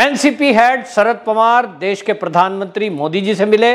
NCP head शरद पवार देश के प्रधानमंत्री मोदी जी से मिले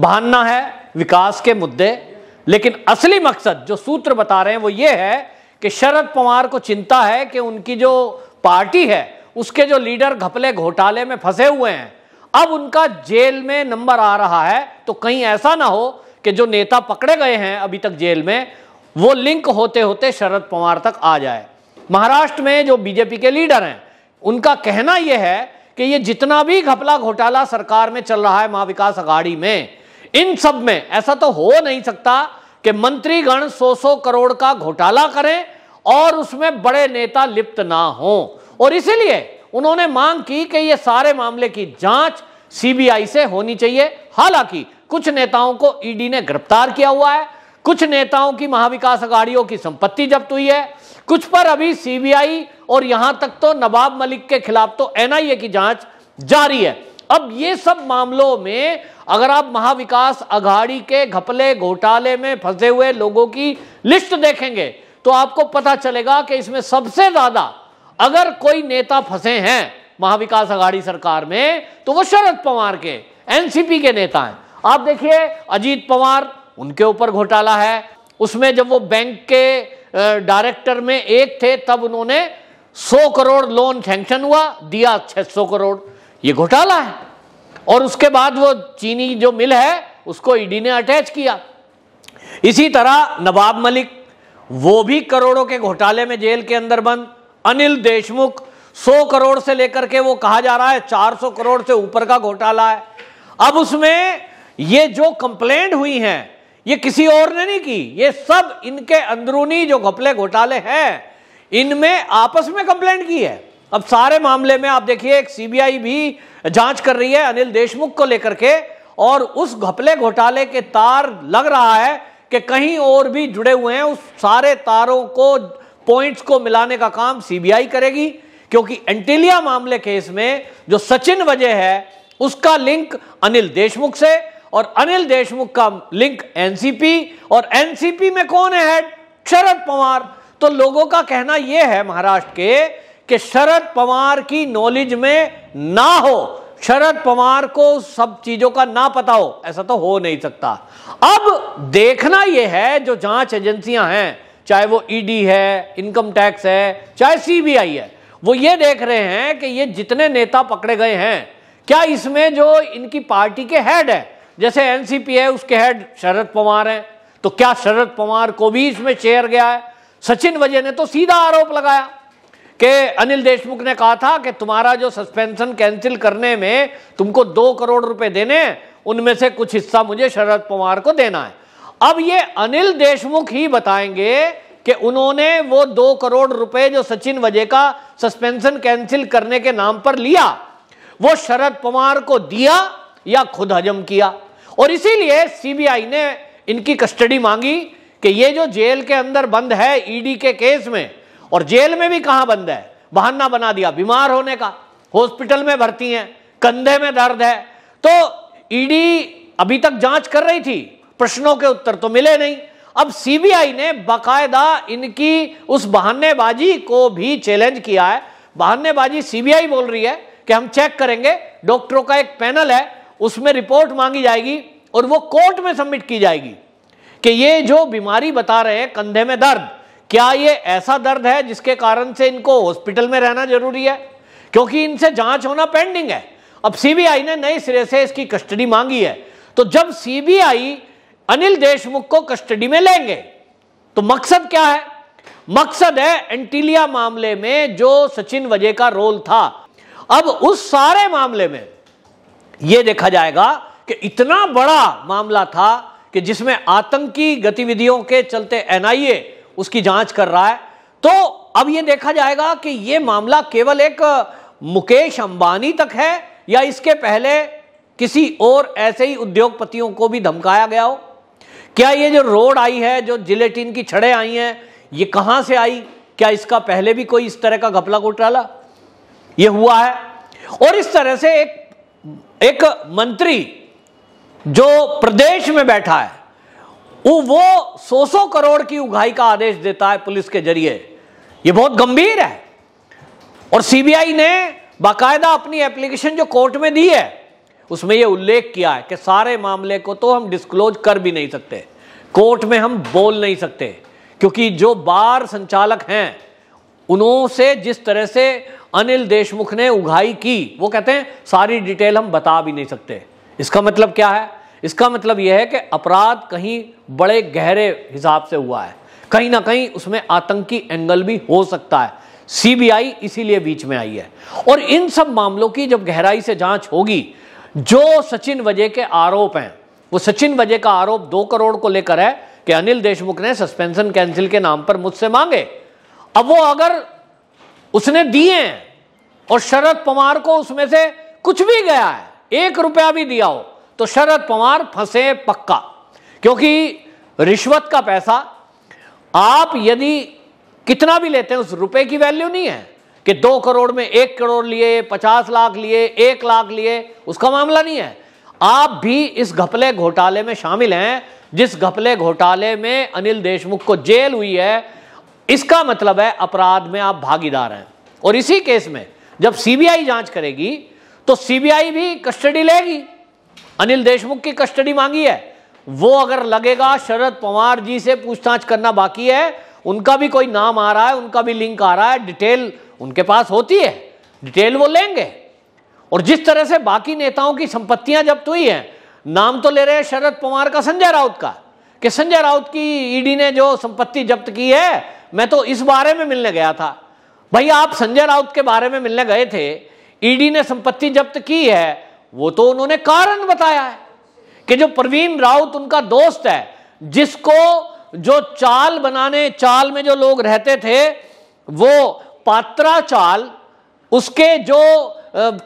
बहाना है विकास के मुद्दे लेकिन असली मकसद जो सूत्र बता रहे हैं वो ये है कि शरद पवार को चिंता है कि उनकी जो पार्टी है उसके जो लीडर घपले घोटाले में फंसे हुए हैं अब उनका जेल में नंबर आ रहा है तो कहीं ऐसा ना हो कि जो नेता पकड़े गए हैं अभी तक जेल में वो लिंक होते होते शरद पवार तक आ जाए महाराष्ट्र में जो बीजेपी के लीडर हैं उनका कहना यह है कि ये जितना भी घपला घोटाला सरकार में चल रहा है महाविकास अघाड़ी में इन सब में ऐसा तो हो नहीं सकता कि मंत्रीगण सौ सौ करोड़ का घोटाला करें और उसमें बड़े नेता लिप्त ना हो और इसीलिए उन्होंने मांग की कि ये सारे मामले की जांच सीबीआई से होनी चाहिए हालांकि कुछ नेताओं को ईडी ने गिरफ्तार किया हुआ है कुछ नेताओं की महाविकास अघाड़ियों की संपत्ति जब्त हुई है कुछ पर अभी सीबीआई और यहां तक तो नवाब मलिक के खिलाफ तो एनआईए की जांच जारी है अब ये सब मामलों में अगर आप महाविकास अघाड़ी के घपले घोटाले में फंसे हुए लोगों की लिस्ट देखेंगे तो आपको पता चलेगा कि इसमें सबसे ज्यादा अगर कोई नेता फंसे हैं महाविकास अघाड़ी सरकार में तो वो शरद पवार के एनसीपी के नेता हैं आप देखिए अजीत पवार उनके ऊपर घोटाला है उसमें जब वो बैंक के डायरेक्टर में एक थे तब उन्होंने 100 करोड़ लोन सैंक्शन हुआ दिया 600 करोड़ ये घोटाला है और उसके बाद वो चीनी जो मिल है उसको ईडी e ने अटैच किया इसी तरह नवाब मलिक वो भी करोड़ों के घोटाले में जेल के अंदर बंद अनिल देशमुख 100 करोड़ से लेकर के वो कहा जा रहा है 400 करोड़ से ऊपर का घोटाला है अब उसमें ये जो कंप्लेंट हुई हैं ये किसी और ने नहीं की ये सब इनके अंदरूनी जो घपले घोटाले हैं इनमें आपस में कंप्लेंट की है अब सारे मामले में आप देखिए एक सीबीआई भी जांच कर रही है अनिल देशमुख को लेकर के और उस घपले घोटाले के तार लग रहा है कि कहीं और भी जुड़े हुए हैं उस सारे तारों को पॉइंट्स को मिलाने का काम सीबीआई करेगी क्योंकि एंटीलिया मामले केस में जो सचिन वजह है उसका लिंक अनिल देशमुख से और अनिल देशमुख का लिंक एनसीपी और एनसीपी में कौन है हेड शरद पवार तो लोगों का कहना यह है महाराष्ट्र के कि शरद पवार की नॉलेज में ना हो शरद पवार को सब चीजों का ना पता हो ऐसा तो हो नहीं सकता अब देखना यह है जो जांच एजेंसियां हैं चाहे वो ईडी e है इनकम टैक्स है चाहे सीबीआई है वो ये देख रहे हैं कि ये जितने नेता पकड़े गए हैं क्या इसमें जो इनकी पार्टी के हेड है जैसे एनसीपी है उसके हेड शरद पवार हैं तो क्या शरद पवार को भी इसमें चेयर गया है सचिन वजे ने तो सीधा आरोप लगाया कि अनिल देशमुख ने कहा था कि तुम्हारा जो सस्पेंशन कैंसिल करने में तुमको दो करोड़ रुपए देने उनमें से कुछ हिस्सा मुझे शरद पवार को देना है अब ये अनिल देशमुख ही बताएंगे कि उन्होंने वो दो करोड़ रुपए जो सचिन वजे का सस्पेंशन कैंसिल करने के नाम पर लिया वो शरद पवार को दिया या खुद हजम किया और इसीलिए सीबीआई ने इनकी कस्टडी मांगी कि ये जो जेल के अंदर बंद है ईडी e के केस में और जेल में भी कहां बंद है बहाना बना दिया बीमार होने का हॉस्पिटल में भर्ती है कंधे में दर्द है तो ईडी e अभी तक जांच कर रही थी प्रश्नों के उत्तर तो मिले नहीं अब सीबीआई ने बाकायदा इनकी उस बहानेबाजी को भी चैलेंज किया है बहानेबाजी सीबीआई बोल रही है कि हम चेक करेंगे डॉक्टरों का एक पैनल है उसमें रिपोर्ट मांगी जाएगी और वो कोर्ट में सबमिट की जाएगी कि ये जो बीमारी बता रहे हैं कंधे में दर्द क्या ये ऐसा दर्द है जिसके कारण से इनको हॉस्पिटल में रहना जरूरी है क्योंकि इनसे जांच होना पेंडिंग है अब सीबीआई ने नए सिरे से इसकी कस्टडी मांगी है तो जब सीबीआई अनिल देशमुख को कस्टडी में लेंगे तो मकसद क्या है मकसद है एंटीलिया मामले में जो सचिन वजह का रोल था अब उस सारे मामले में ये देखा जाएगा कि इतना बड़ा मामला था कि जिसमें आतंकी गतिविधियों के चलते एनआईए उसकी जांच कर रहा है तो अब यह देखा जाएगा कि यह मामला केवल एक मुकेश अंबानी तक है या इसके पहले किसी और ऐसे ही उद्योगपतियों को भी धमकाया गया हो क्या यह जो रोड आई है जो जिलेटिन की छड़े आई हैं यह कहां से आई क्या इसका पहले भी कोई इस तरह का घपला घोटाला यह हुआ है और इस तरह से एक एक मंत्री जो प्रदेश में बैठा है वो सौ सौ करोड़ की उगाही का आदेश देता है पुलिस के जरिए ये बहुत गंभीर है और सीबीआई ने बाकायदा अपनी एप्लीकेशन जो कोर्ट में दी है उसमें यह उल्लेख किया है कि सारे मामले को तो हम डिस्क्लोज कर भी नहीं सकते कोर्ट में हम बोल नहीं सकते क्योंकि जो बार संचालक हैं उनसे जिस तरह से अनिल देशमुख ने उघाई की वो कहते हैं सारी डिटेल हम बता भी नहीं सकते इसका मतलब क्या है इसका मतलब यह है कि अपराध कहीं बड़े गहरे हिसाब से हुआ है कहीं ना कहीं उसमें आतंकी एंगल भी हो सकता है सीबीआई इसीलिए बीच में आई है और इन सब मामलों की जब गहराई से जांच होगी जो सचिन वजह के आरोप हैं वो सचिन वजह का आरोप दो करोड़ को लेकर है कि अनिल देशमुख ने सस्पेंशन कैंसिल के नाम पर मुझसे मांगे अब वो अगर उसने दिए हैं और शरद पवार को उसमें से कुछ भी गया है एक रुपया भी दिया हो तो शरद पवार फंसे पक्का क्योंकि रिश्वत का पैसा आप यदि कितना भी लेते हैं उस रुपए की वैल्यू नहीं है कि दो करोड़ में एक करोड़ लिए पचास लाख लिए एक लाख लिए उसका मामला नहीं है आप भी इस घपले घोटाले में शामिल हैं जिस घपले घोटाले में अनिल देशमुख को जेल हुई है इसका मतलब है अपराध में आप भागीदार हैं और इसी केस में जब सीबीआई जांच करेगी तो सीबीआई भी कस्टडी लेगी अनिल देशमुख की कस्टडी मांगी है वो अगर लगेगा शरद पवार जी से पूछताछ करना बाकी है उनका भी कोई नाम आ रहा है उनका भी लिंक आ रहा है डिटेल उनके पास होती है डिटेल वो लेंगे और जिस तरह से बाकी नेताओं की संपत्तियां जब्त हुई हैं नाम तो ले रहे हैं शरद पवार का संजय राउत का कि संजय राउत की ईडी ने जो संपत्ति जब्त की है मैं तो इस बारे में मिलने गया था भाई आप संजय राउत के बारे में मिलने गए थे ईडी e ने संपत्ति जब्त की है वो तो उन्होंने कारण बताया है कि जो प्रवीण राउत उनका दोस्त है जिसको जो चाल बनाने चाल में जो लोग रहते थे वो पात्रा चाल उसके जो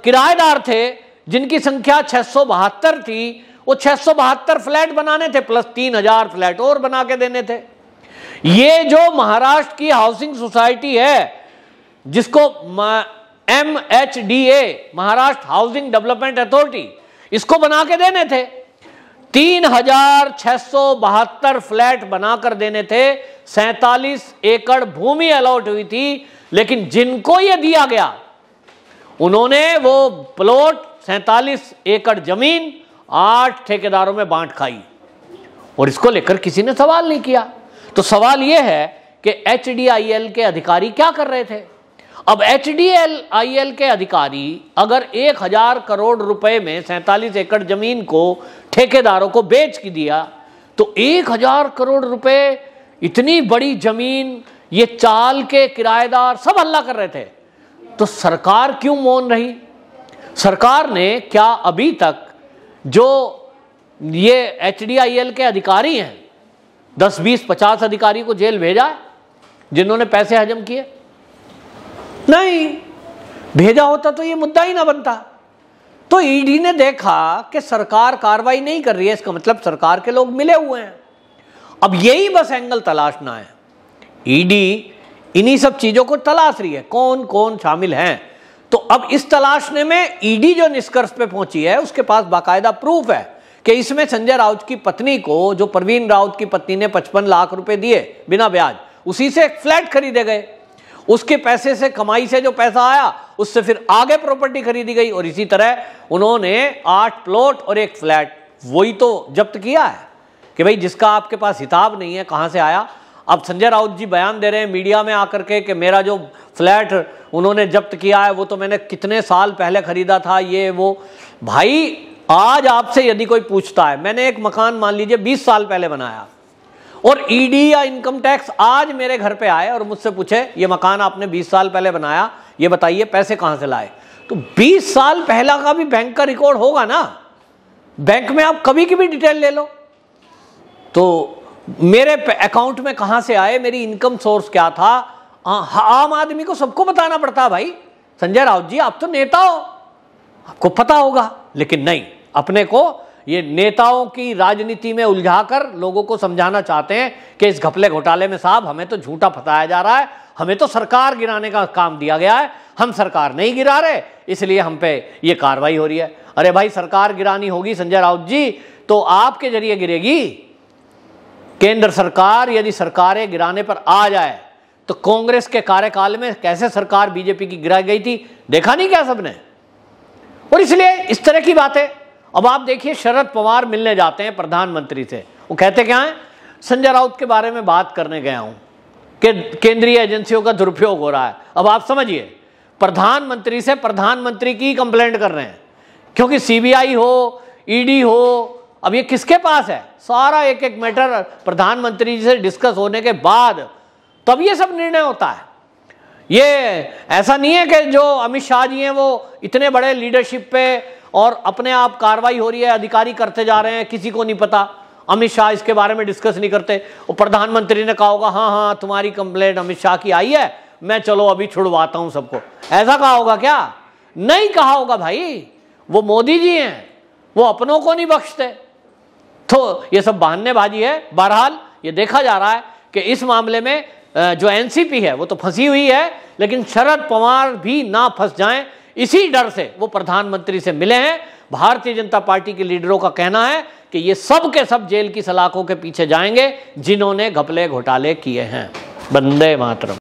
किराएदार थे जिनकी संख्या छह थी वो छह फ्लैट बनाने थे प्लस तीन हजार फ्लैट और बना के देने थे ये जो महाराष्ट्र की हाउसिंग सोसाइटी है जिसको M H D A Maharashtra housing development authority इसको बना के देने थे तीन हजार छह सौ बहत्तर फ्लैट बनाकर देने थे सैतालीस एकड़ भूमि अलॉट हुई थी लेकिन जिनको ये दिया गया उन्होंने वो प्लॉट सैतालीस एकड़ जमीन आठ ठेकेदारों में बांट खाई और इसको लेकर किसी ने सवाल नहीं किया तो सवाल यह है कि एच के अधिकारी क्या कर रहे थे अब एच के अधिकारी अगर एक हजार करोड़ रुपए में सैंतालीस एकड़ जमीन को ठेकेदारों को बेच की दिया तो एक हजार करोड़ रुपए इतनी बड़ी जमीन ये चाल के किराएदार सब हल्ला कर रहे थे तो सरकार क्यों मौन रही सरकार ने क्या अभी तक जो ये एच के अधिकारी हैं दस बीस पचास अधिकारी को जेल भेजा है जिन्होंने पैसे हजम किए नहीं भेजा होता तो ये मुद्दा ही ना बनता तो ईडी e ने देखा कि सरकार कार्रवाई नहीं कर रही है इसका मतलब सरकार के लोग मिले हुए हैं अब यही बस एंगल तलाशना है ईडी e इन्हीं सब चीज़ों को तलाश रही है कौन कौन शामिल हैं तो अब इस तलाशने में ईडी e जो निष्कर्ष पे पहुंची है उसके पास बाकायदा प्रूफ है कि इसमें संजय राउत की पत्नी को जो प्रवीण राउत की पत्नी ने पचपन लाख रुपए दिए बिना ब्याज उसी से एक फ्लैट खरीदे गए उसके पैसे से कमाई से जो पैसा आया उससे फिर आगे प्रॉपर्टी खरीदी गई और इसी तरह उन्होंने आठ प्लॉट और एक फ्लैट वही तो जब्त किया है कि भाई जिसका आपके पास हिताब नहीं है कहां से आया अब संजय राउत जी बयान दे रहे हैं मीडिया में आकर के कि मेरा जो फ्लैट उन्होंने जब्त किया है वो तो मैंने कितने साल पहले खरीदा था ये वो भाई आज आपसे यदि कोई पूछता है मैंने एक मकान मान लीजिए 20 साल पहले बनाया और ईडी e या इनकम टैक्स आज मेरे घर पे आए और मुझसे पूछे ये मकान आपने 20 साल पहले बनाया ये बताइए पैसे कहां से लाए तो 20 साल पहला का भी बैंक का रिकॉर्ड होगा ना बैंक में आप कभी की भी डिटेल ले लो तो मेरे अकाउंट में कहां से आए मेरी इनकम सोर्स क्या था आ, आम आदमी को सबको बताना पड़ता भाई संजय राउत जी आप तो नेता हो आपको पता होगा लेकिन नहीं अपने को ये नेताओं की राजनीति में उलझाकर लोगों को समझाना चाहते हैं कि इस घपले घोटाले में साहब हमें तो झूठा फताया जा रहा है हमें तो सरकार गिराने का काम दिया गया है हम सरकार नहीं गिरा रहे इसलिए हम पे ये कार्रवाई हो रही है अरे भाई सरकार गिरानी होगी संजय राउत जी तो आपके जरिए गिरेगी केंद्र सरकार यदि सरकारें गिराने पर आ जाए तो कांग्रेस के कार्यकाल में कैसे सरकार बीजेपी की गिराई गई थी देखा नहीं क्या सबने और इसलिए इस तरह की बातें अब आप देखिए शरद पवार मिलने जाते हैं प्रधानमंत्री से वो कहते क्या हैं संजय राउत के बारे में बात करने गया हूं कि केंद्रीय एजेंसियों का दुरुपयोग हो रहा है अब आप समझिए प्रधानमंत्री से प्रधानमंत्री की कंप्लेंट कर रहे हैं क्योंकि सीबीआई हो ईडी हो अब ये किसके पास है सारा एक एक मैटर प्रधानमंत्री से डिस्कस होने के बाद तब ये सब निर्णय होता है ये ऐसा नहीं है कि जो अमित शाह जी हैं वो इतने बड़े लीडरशिप पे और अपने आप कार्रवाई हो रही है अधिकारी करते जा रहे हैं किसी को नहीं पता अमित शाह इसके बारे में डिस्कस नहीं करते वो प्रधानमंत्री ने कहा होगा हाँ हाँ तुम्हारी कंप्लेंट अमित शाह की आई है मैं चलो अभी छुड़वाता हूँ सबको ऐसा कहा होगा क्या नहीं कहा होगा भाई वो मोदी जी हैं वो अपनों को नहीं बख्शते तो ये सब बहानेबाजी है बहरहाल ये देखा जा रहा है कि इस मामले में जो एनसीपी है वो तो फंसी हुई है लेकिन शरद पवार भी ना फंस जाएं इसी डर से वो प्रधानमंत्री से मिले हैं भारतीय जनता पार्टी के लीडरों का कहना है कि ये सब के सब जेल की सलाखों के पीछे जाएंगे जिन्होंने घपले घोटाले किए हैं बंदे मातरम